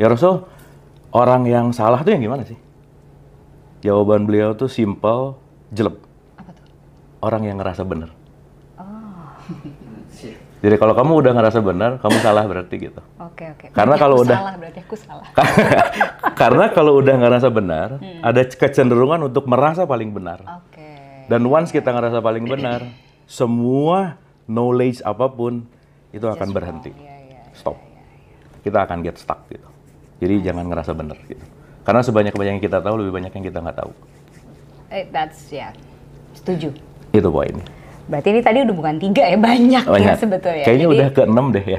Ya Rasul, orang yang salah tuh yang gimana sih? Jawaban beliau tuh simple, jelek. Orang yang ngerasa benar. Oh. Jadi kalau kamu udah ngerasa benar, kamu salah berarti gitu. Oke, okay, oke. Okay. Karena kalau udah salah berarti aku salah. karena kalau udah ngerasa benar, hmm. ada kecenderungan untuk merasa paling benar. Oke. Okay. Dan once kita ngerasa paling benar, semua knowledge apapun itu Just akan berhenti. Yeah, yeah, iya, Stop. Yeah, iya, iya. kita akan get stuck gitu. Jadi nice. Hmm. jangan ngerasa benar gitu. Karena sebanyak banyak yang kita tahu lebih banyak yang kita nggak tahu. Eh, that's ya. Yeah. Setuju. Itu poinnya. Berarti ini tadi udah bukan tiga ya, banyak, ya banyak. ya sebetulnya. Kayaknya jadi, udah ke enam deh ya.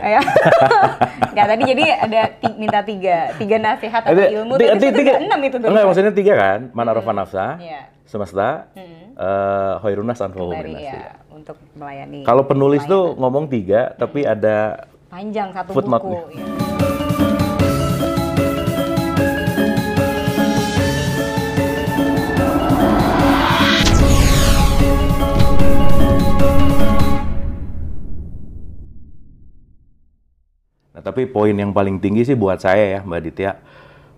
Enggak, tadi jadi ada minta tiga, tiga nasihat atau ilmu, tiga, tapi tiga, enam itu. Tuh. Enggak, maksudnya tiga kan, manarofa hmm. nafsa, yeah. semesta, hmm uh, hoirunas, anfahuminas. Ya, untuk melayani. Kalau penulis melayani. tuh ngomong tiga, tapi hmm. ada panjang satu buku. Ya. Nah, tapi poin yang paling tinggi sih buat saya ya Mbak Ditya,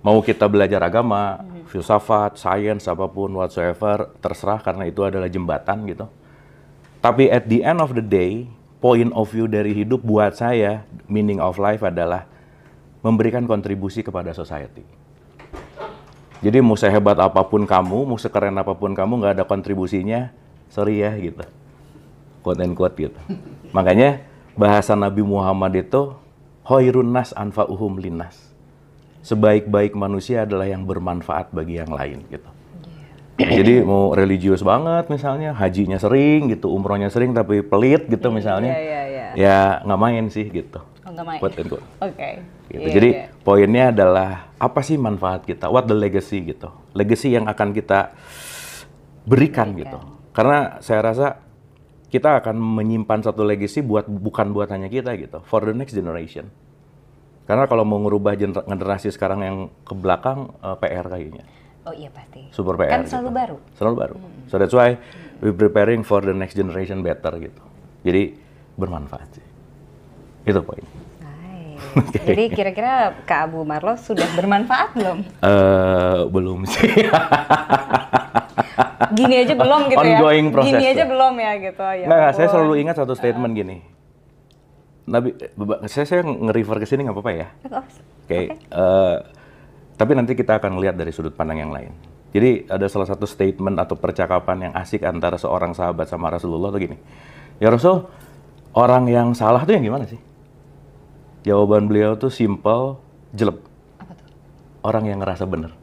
mau kita belajar agama, hmm filsafat, sains apapun whatsoever, terserah karena itu adalah jembatan gitu. Tapi at the end of the day, point of view dari hidup buat saya, meaning of life adalah memberikan kontribusi kepada society. Jadi mau sehebat apapun kamu, mau sekeren apapun kamu, nggak ada kontribusinya, sorry ya gitu. Quote and quote gitu. Makanya bahasa Nabi Muhammad itu Hoirun nas anfa'uhum linnas. Sebaik-baik manusia adalah yang bermanfaat bagi yang lain gitu. Iya. jadi mau religius banget misalnya, hajinya sering gitu, umrohnya sering tapi pelit gitu iya, misalnya. Yeah, yeah, yeah. Ya nggak main sih gitu. oh, main. Oke. Okay. Gitu. Yeah, jadi yeah. poinnya adalah apa sih manfaat kita? What the legacy gitu. Legacy yang akan kita berikan, berikan. gitu. Karena saya rasa kita akan menyimpan satu legacy buat bukan buat hanya kita gitu, for the next generation. Karena kalau mau ngerubah generasi sekarang yang ke belakang uh, eh, PR kayaknya. Oh iya pasti. Super PR. Kan selalu gitu. baru. Selalu baru. Hmm. So that's why we preparing for the next generation better gitu. Jadi bermanfaat sih. Itu poinnya okay. Jadi kira-kira Kak Abu Marlo sudah bermanfaat belum? Uh, belum sih. gini aja belum gitu ya. Ongoing ya. Gini aja belum ya gitu. Ya Nah, saya selalu ingat satu statement uh. gini. Nabi, saya saya nge-refer ke sini nggak apa-apa ya. Oke. Okay. Okay. Uh, eh, tapi nanti kita akan lihat dari sudut pandang yang lain. Jadi ada salah satu statement atau percakapan yang asik antara seorang sahabat sama Rasulullah tuh gini. Ya Rasul, orang yang salah tuh yang gimana sih? Jawaban beliau tuh simple, jelek. Orang yang ngerasa benar.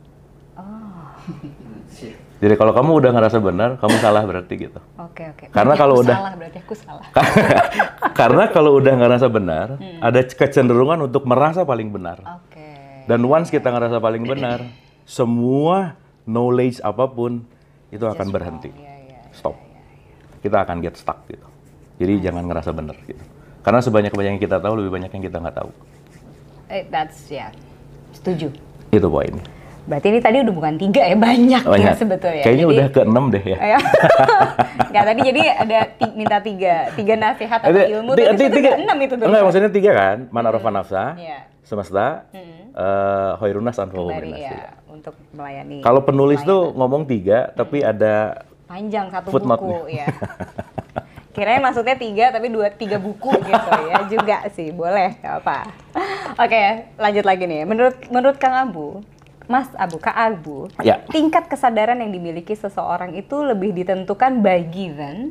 Oh. Jadi kalau kamu udah ngerasa benar, kamu salah berarti gitu. Oke okay, oke. Okay. Karena kalau udah salah berarti aku salah. karena kalau udah ngerasa benar, hmm. ada kecenderungan untuk merasa paling benar. Oke. Okay. Dan once kita ngerasa paling benar, semua knowledge apapun itu Just akan berhenti. Yeah, oh, yeah, iya, iya, Stop. Yeah, iya. kita akan get stuck gitu. Jadi nice. jangan ngerasa benar gitu. Karena sebanyak-banyak yang kita tahu, lebih banyak yang kita nggak tahu. Eh, that's ya, yeah. setuju. Itu poinnya. Berarti ini tadi udah bukan tiga ya, banyak, ya banyak. ya sebetulnya. Kayaknya jadi, udah ke enam deh ya. Enggak, tadi jadi ada tiga, minta tiga, tiga nasihat atau ilmu, tiga, tiga, tiga, enam itu. Tuh. Enggak, maksudnya tiga kan, manarofa hmm. nafsa, yeah. Iya. semesta, -hmm. uh, eh, hoirunas, Ya, iya. untuk melayani. Kalau penulis melayani. tuh ngomong tiga, tapi hmm. ada panjang satu Footnote buku ya. kira maksudnya tiga tapi dua tiga buku gitu ya juga sih boleh gak apa. Oke lanjut lagi nih. Menurut menurut Kang Abu, Mas Abu, Kak Abu, ya. tingkat kesadaran yang dimiliki seseorang itu lebih ditentukan by given.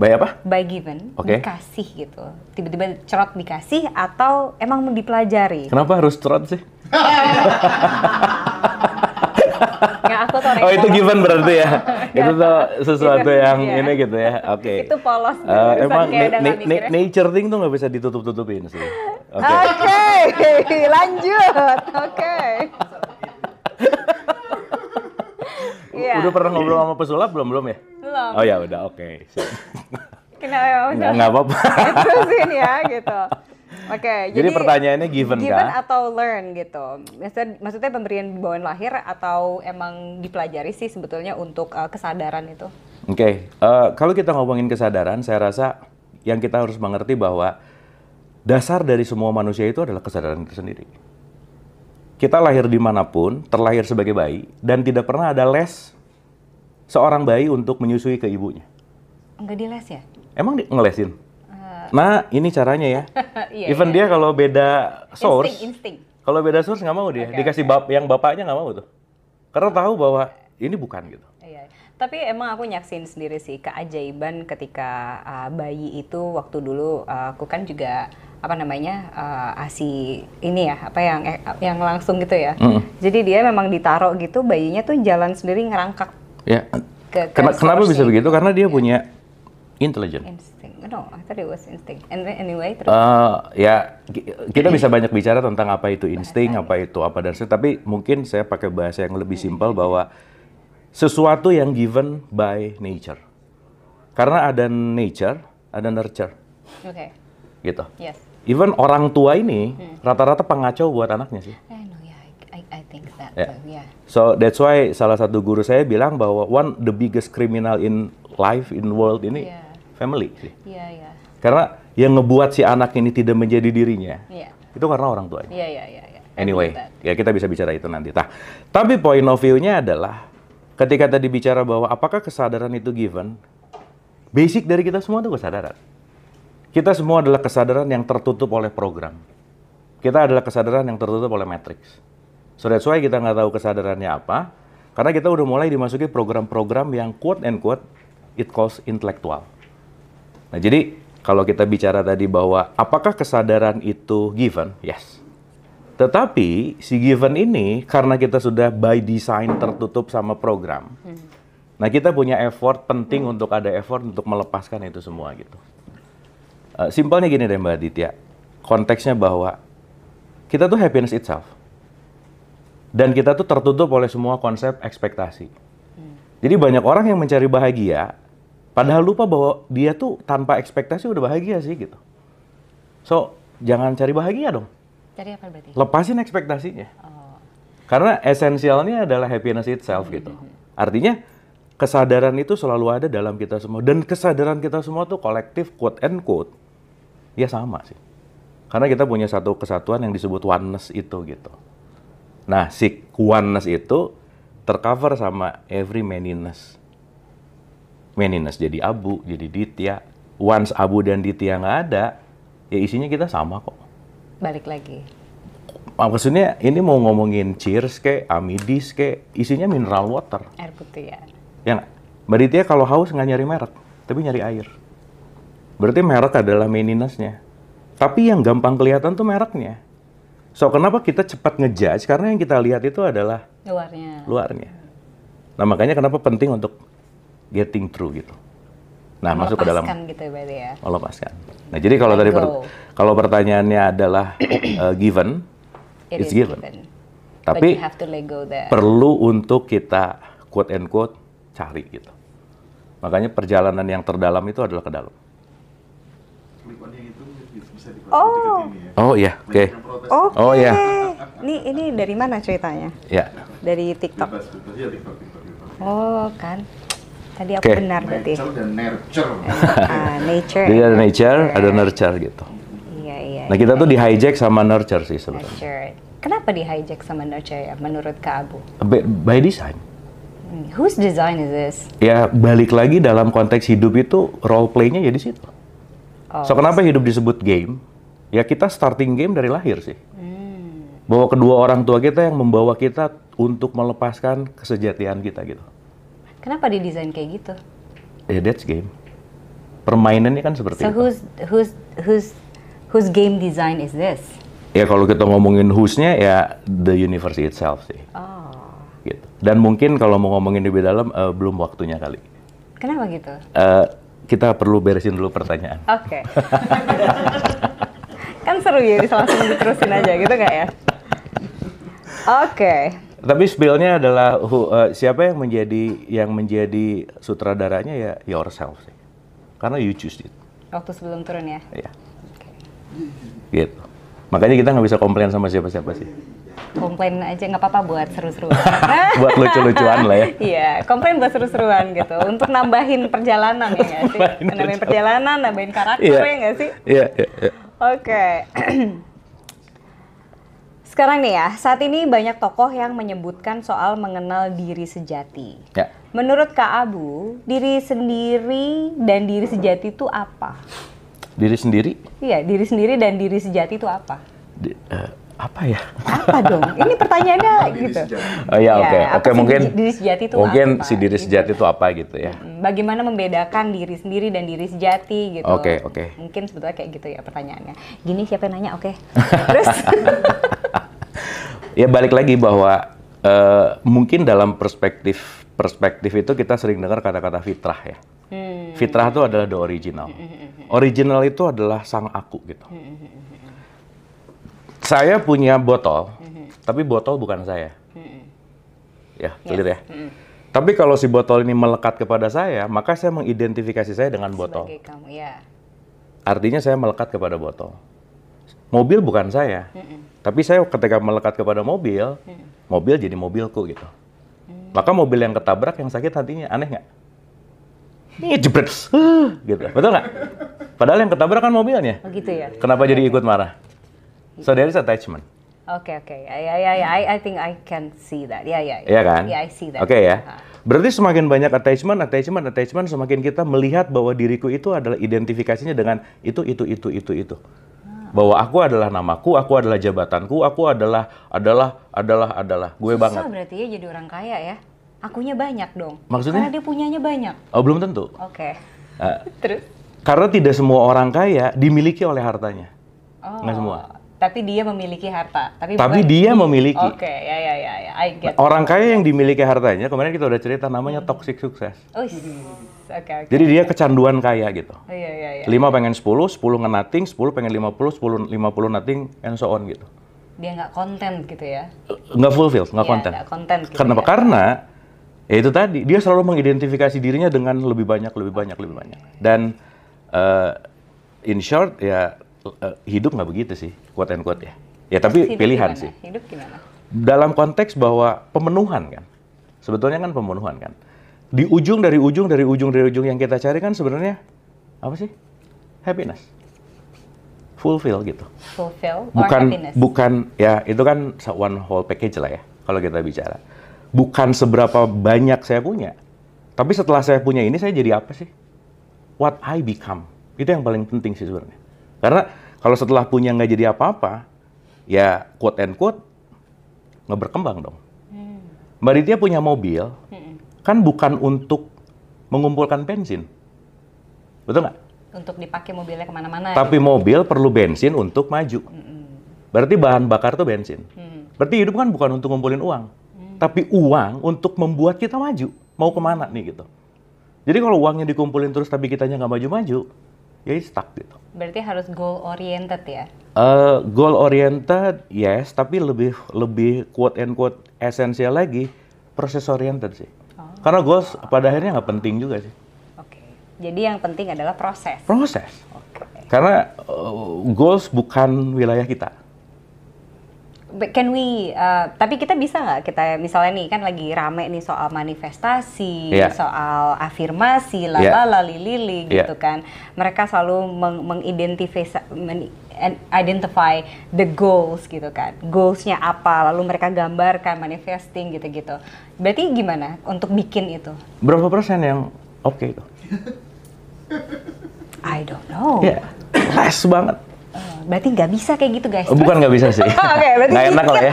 By apa? By given. Okay. Dikasih gitu. Tiba-tiba cerot dikasih atau emang dipelajari. Kenapa harus cerot sih? aku tuh Oh, itu given berarti ya. itu tuh iya, sesuatu yang iya. ini gitu ya. Oke. Okay. Itu polos. Uh, emang na na na nature thing tuh nggak bisa ditutup-tutupin sih. Oke. Okay. okay. lanjut. Oke. Okay. Iya. yeah. Udah pernah ngobrol sama pesulap belum belum ya? Belum. Oh ya udah oke. Okay. Kenapa ya? Nggak apa-apa. Terusin ya gitu. Oke, jadi, jadi pertanyaannya given, given kan? atau learn gitu. Maksudnya, maksudnya pemberian bawaan lahir atau emang dipelajari sih sebetulnya untuk uh, kesadaran itu? Oke, okay. uh, eh, kalau kita ngomongin kesadaran, saya rasa yang kita harus mengerti bahwa dasar dari semua manusia itu adalah kesadaran itu sendiri. Kita lahir dimanapun, terlahir sebagai bayi, dan tidak pernah ada les seorang bayi untuk menyusui ke ibunya. Enggak di les ya? Emang di, ngelesin? Nah, ini caranya ya. yeah, Even yeah. dia kalau beda source, kalau beda source nggak mau dia. Okay, Dikasih okay. bab yang bapaknya nggak mau tuh. Karena tahu bahwa ini bukan gitu. Iya. iya. Tapi emang aku nyaksin sendiri sih keajaiban ketika uh, bayi itu waktu dulu uh, aku kan juga apa namanya uh, ah, asi ini ya apa yang eh, yang langsung gitu ya. Mm. Jadi dia memang ditaruh gitu bayinya tuh jalan sendiri ngerangkak. Ya. Ke, ke Kenapa bisa begitu? Gitu. Karena dia iya. punya intelligence. Instinct know. I thought was instinct. And anyway, terus. Uh, ya kita bisa banyak bicara tentang apa itu insting, apa itu apa dan sebagainya. Tapi mungkin saya pakai bahasa yang lebih simpel bahwa sesuatu yang given by nature. Karena ada nature, ada nurture. Oke. Okay. Gitu. Yes. Even orang tua ini rata hmm. rata-rata pengacau buat anaknya sih. I know, yeah. I, I think that. Yeah. So, yeah. So that's why salah satu guru saya bilang bahwa one the biggest criminal in life in world ini family sih. Iya, iya. Karena yang ngebuat si anak ini tidak menjadi dirinya, yeah. itu karena orang tuanya. Iya, iya, iya. iya. Anyway, ya kita bisa bicara itu nanti. Nah, tapi point of view-nya adalah ketika tadi bicara bahwa apakah kesadaran itu given, basic dari kita semua itu kesadaran. Kita semua adalah kesadaran yang tertutup oleh program. Kita adalah kesadaran yang tertutup oleh matrix. So that's why kita nggak tahu kesadarannya apa, karena kita udah mulai dimasuki program-program yang quote and quote it calls intellectual. Nah, jadi kalau kita bicara tadi bahwa apakah kesadaran itu given? Yes. Tetapi si given ini karena kita sudah by design tertutup sama program. Hmm. Nah, kita punya effort penting hmm. untuk ada effort untuk melepaskan itu semua gitu. Uh, simpelnya gini deh Mbak Aditya. Konteksnya bahwa kita tuh happiness itself. Dan kita tuh tertutup oleh semua konsep ekspektasi. Hmm. Jadi banyak orang yang mencari bahagia Padahal lupa bahwa dia tuh tanpa ekspektasi udah bahagia sih gitu. So, jangan cari bahagia dong. Cari apa berarti? Lepasin ekspektasinya. Oh. Karena esensialnya adalah happiness itself gitu. Hmm, hmm, hmm. Artinya kesadaran itu selalu ada dalam kita semua dan kesadaran kita semua tuh kolektif quote and quote ya sama sih. Karena kita punya satu kesatuan yang disebut oneness itu gitu. Nah, si oneness itu tercover sama every manyness Meninas jadi Abu, jadi Ditya. Once Abu dan Ditya nggak ada, ya isinya kita sama kok. Balik lagi. Ah, maksudnya ini mau ngomongin cheers ke, amidis ke, isinya mineral water. Air putih ya. Yang Mbak Ditya kalau haus nggak nyari merek, tapi nyari air. Berarti merek adalah meninasnya. Tapi yang gampang kelihatan tuh mereknya. So kenapa kita cepat ngejudge? Karena yang kita lihat itu adalah luarnya. Luarnya. Nah makanya kenapa penting untuk dia through gitu. Nah, masuk ke dalam gitu ya, ya. Melepaskan. Nah, jadi kalau dari per, kalau pertanyaannya adalah uh, given, It it's given. given. Tapi perlu untuk kita quote and quote cari gitu. Makanya perjalanan yang terdalam itu adalah ke dalam. Oh. Oh iya, oke. Okay. Oh iya. Ini ini dari mana ceritanya? Ya. Dari TikTok. Iya, iya, oh, kan. Tadi aku okay. benar berarti. Nature dan nurture. uh, nature. ada nature, ada nurture gitu. Iya, iya. Nah, iya. kita tuh di hijack sama nurture sih sebenarnya. Nurture. Kenapa di hijack sama nurture ya menurut Kak Abu? By, by design. Whose design is this? Ya, balik lagi dalam konteks hidup itu role play-nya ya di situ. Oh, so, kenapa hidup disebut game? Ya, kita starting game dari lahir sih. Hmm. Bahwa kedua orang tua kita yang membawa kita untuk melepaskan kesejatian kita gitu. Kenapa didesain kayak gitu? Yeah, that's game. Permainannya kan seperti so itu. So who's who's who's whose game design is this? Ya kalau kita ngomongin who's-nya ya the universe itself sih. Oh. Gitu. Dan mungkin kalau mau ngomongin lebih dalam uh, belum waktunya kali. Kenapa gitu? Uh, kita perlu beresin dulu pertanyaan. Oke. Okay. kan seru ya, langsung diterusin aja gitu nggak ya? Oke. Okay. Tapi spillnya adalah uh, siapa yang menjadi yang menjadi sutradaranya ya, ya yourself sih. Karena you choose it. Waktu sebelum turun ya. Iya. Okay. Gitu. Makanya kita nggak bisa komplain sama siapa-siapa sih. Komplain aja nggak apa-apa buat seru-seruan. buat lucu-lucuan lah ya. Iya, komplain buat seru-seruan gitu. Untuk nambahin perjalanan ya nggak sih? Nambahin perjalanan, nambahin karakter iya. ya nggak sih? Iya, iya, iya. Oke. Okay. Sekarang nih ya, saat ini banyak tokoh yang menyebutkan soal mengenal diri sejati. Ya. Menurut Kak Abu, diri sendiri dan diri sejati itu apa? Diri sendiri? Iya, diri sendiri dan diri sejati itu apa? Di, uh, apa ya? Apa dong? Ini pertanyaannya gitu. Oh ya, oke. Ya, oke, okay. okay, mungkin diri sejati itu Mungkin apa, si diri gitu? sejati itu apa gitu ya. Bagaimana membedakan diri sendiri dan diri sejati gitu. Oke, okay, oke. Okay. Mungkin sebetulnya kayak gitu ya pertanyaannya. Gini siapa yang nanya? Oke. Okay. Terus ya balik lagi bahwa uh, mungkin dalam perspektif perspektif itu kita sering dengar kata-kata fitrah ya. Hmm. Fitrah itu adalah the original. Hmm, hmm, hmm, original itu adalah sang aku gitu. Saya punya botol, tapi botol bukan saya. Ya, ya, clear ya. Tapi kalau si botol ini melekat kepada saya, maka saya mengidentifikasi saya dengan botol. Ya. Artinya saya melekat kepada botol. Mobil bukan saya. Tapi saya ketika melekat kepada mobil, hmm. mobil jadi mobilku gitu. Hmm. Maka mobil yang ketabrak yang sakit hatinya aneh nggak? Iya. Ini jebret, gitu. Betul nggak? Padahal yang ketabrak kan mobilnya. Oh gitu ya. Kenapa okay. jadi ikut marah? So there is attachment. Oke oke. Okay. ya ya, ya, ya. I think I can see that. Ya iya. ya. Iya kan? Yeah, I see that. Oke okay, ya. Ah. Berarti semakin banyak attachment, attachment, attachment, semakin kita melihat bahwa diriku itu adalah identifikasinya dengan itu, itu, itu, itu, itu bahwa aku adalah namaku, aku adalah jabatanku, aku adalah adalah adalah adalah gue Susah banget. berarti ya jadi orang kaya ya. Akunya banyak dong. Maksudnya? Karena dia punyanya banyak. Oh, belum tentu. Oke. Okay. Uh, eh, Terus? Karena tidak semua orang kaya dimiliki oleh hartanya. Oh. Nggak semua tapi dia memiliki harta. Tapi, tapi bukan dia memiliki. Oke, okay, ya ya ya ya. I get. orang kaya yang dimiliki hartanya, kemarin kita udah cerita namanya hmm. toxic sukses. Oh, oke okay, okay, Jadi dia kecanduan kaya gitu. Oh, iya iya iya. 5 pengen 10, 10 nothing, 10 pengen 50, 10 50 nothing and so on gitu. Dia nggak konten gitu ya. Nggak fulfill, nggak konten. Iya, konten gitu Kenapa? Ya. Karena ya itu tadi, dia selalu mengidentifikasi dirinya dengan lebih banyak, lebih banyak, lebih banyak. Dan uh, in short ya uh, hidup nggak begitu sih quote and quote ya. Ya tapi hidup pilihan gimana? sih. Hidup gimana? Dalam konteks bahwa pemenuhan kan. Sebetulnya kan pemenuhan kan. Di ujung dari ujung dari ujung dari ujung yang kita cari kan sebenarnya apa sih? Happiness. Fulfill gitu. Fulfill or bukan, happiness. Bukan ya itu kan one whole package lah ya kalau kita bicara. Bukan seberapa banyak saya punya. Tapi setelah saya punya ini saya jadi apa sih? What I become. Itu yang paling penting sih sebenarnya. Karena kalau setelah punya nggak jadi apa-apa, ya quote and quote nggak berkembang dong. Hmm. Mbak Ditya punya mobil, hmm. kan bukan untuk mengumpulkan bensin, betul nggak? Untuk dipakai mobilnya kemana-mana. Ya? Tapi ya? mobil perlu bensin untuk maju. Hmm. Berarti bahan bakar tuh bensin. Hmm. Berarti hidup kan bukan untuk ngumpulin uang, tapi uang untuk membuat kita maju. Mau kemana nih gitu. Jadi kalau uangnya dikumpulin terus tapi kitanya nggak maju-maju, jadi stuck gitu. Berarti harus goal oriented ya? Uh, goal oriented yes, tapi lebih lebih quote and quote esensial lagi proses oriented sih. Oh. Karena goals pada akhirnya nggak penting juga sih. Oke, okay. jadi yang penting adalah proses. Proses. Okay. Karena uh, goals bukan wilayah kita can we uh, tapi kita bisa nggak kita misalnya nih kan lagi rame nih soal manifestasi yeah. soal afirmasi lala yeah. lili yeah. gitu kan mereka selalu meng mengidentifikasi men identify the goals gitu kan goalsnya apa lalu mereka gambarkan manifesting gitu-gitu berarti gimana untuk bikin itu berapa persen yang oke okay itu I don't know yeah. less banget Eh, berarti nggak bisa kayak gitu guys. Bukan nggak bisa sih. Oh, oke, okay, berarti gak enak lah ya.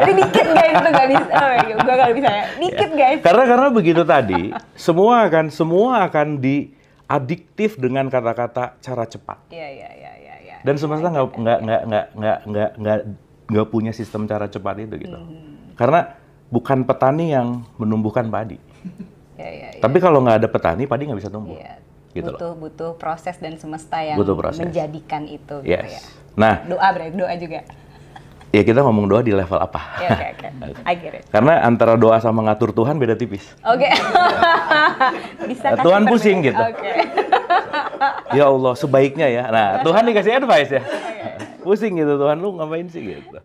berarti dikit guys itu nggak bisa. Oh, iya, gue nggak bisa ya. Dikit yeah. guys. Karena karena begitu tadi, semua akan semua akan diadiktif dengan kata-kata cara cepat. Iya iya iya iya. yeah. Dan semesta nggak iya, iya, nggak nggak nggak nggak nggak nggak nggak punya sistem cara cepat itu gitu. Hmm. Karena bukan petani yang menumbuhkan padi. ya, ya, ya. Tapi kalau nggak ada petani, padi nggak bisa tumbuh. Ya gitu butuh loh. butuh proses dan semesta yang butuh proses. menjadikan itu gitu yes. gitu ya. Nah, doa berarti doa juga. Ya kita ngomong doa di level apa? yeah, Okay, okay. Karena antara doa sama ngatur Tuhan beda tipis. Oke. Okay. Tuhan pusing gitu. Okay. ya Allah, sebaiknya ya. Nah, nah. Tuhan dikasih advice ya. Okay. Pusing gitu Tuhan, lu ngapain sih gitu.